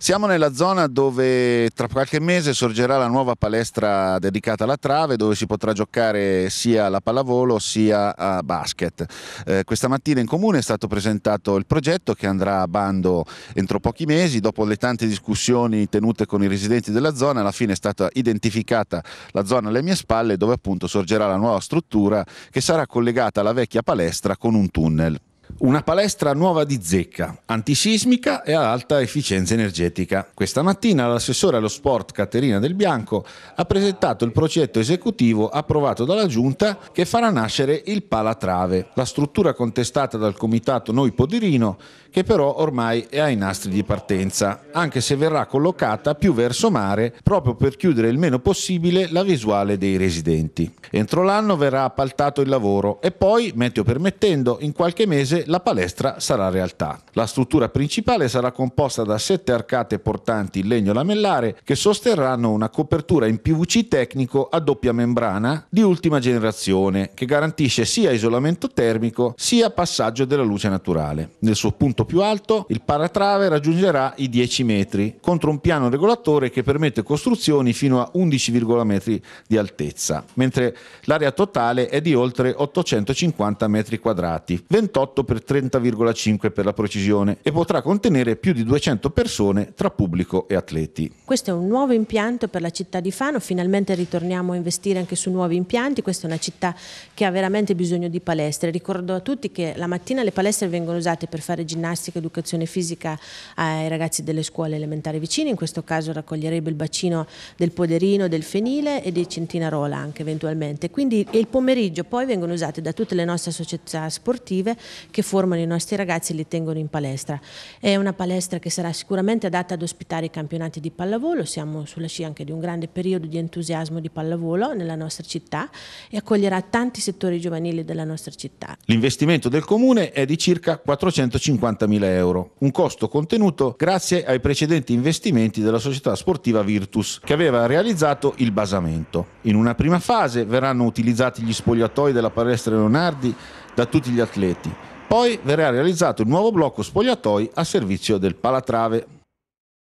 Siamo nella zona dove tra qualche mese sorgerà la nuova palestra dedicata alla trave dove si potrà giocare sia alla pallavolo sia a eh, basket. Eh, questa mattina in comune è stato presentato il progetto che andrà a bando entro pochi mesi. Dopo le tante discussioni tenute con i residenti della zona alla fine è stata identificata la zona alle mie spalle dove appunto sorgerà la nuova struttura che sarà collegata alla vecchia palestra con un tunnel. Una palestra nuova di zecca, antisismica e ad alta efficienza energetica. Questa mattina l'assessore allo sport Caterina Del Bianco ha presentato il progetto esecutivo approvato dalla Giunta che farà nascere il Palatrave, la struttura contestata dal comitato Noi Podirino che però ormai è ai nastri di partenza, anche se verrà collocata più verso mare proprio per chiudere il meno possibile la visuale dei residenti. Entro l'anno verrà appaltato il lavoro e poi, meteo permettendo, in qualche mese mese la palestra sarà realtà. La struttura principale sarà composta da sette arcate portanti in legno lamellare che sosterranno una copertura in PVC tecnico a doppia membrana di ultima generazione che garantisce sia isolamento termico sia passaggio della luce naturale. Nel suo punto più alto il paratrave raggiungerà i 10 metri contro un piano regolatore che permette costruzioni fino a 11,1 metri di altezza, mentre l'area totale è di oltre 850 metri quadrati, 28 per 30,5 per la precisione e potrà contenere più di 200 persone tra pubblico e atleti. Questo è un nuovo impianto per la città di Fano, finalmente ritorniamo a investire anche su nuovi impianti, questa è una città che ha veramente bisogno di palestre. Ricordo a tutti che la mattina le palestre vengono usate per fare ginnastica, educazione fisica eh, ai ragazzi delle scuole elementari vicine, in questo caso raccoglierebbe il bacino del Poderino, del Fenile e di Centinarola anche eventualmente. Quindi il pomeriggio poi vengono usate da tutte le nostre società sportive che che formano i nostri ragazzi e li tengono in palestra. È una palestra che sarà sicuramente adatta ad ospitare i campionati di pallavolo, siamo sulla scia anche di un grande periodo di entusiasmo di pallavolo nella nostra città e accoglierà tanti settori giovanili della nostra città. L'investimento del comune è di circa 450.000 euro, un costo contenuto grazie ai precedenti investimenti della società sportiva Virtus che aveva realizzato il basamento. In una prima fase verranno utilizzati gli spogliatoi della palestra Leonardi da tutti gli atleti. Poi verrà realizzato il nuovo blocco spogliatoi a servizio del Palatrave.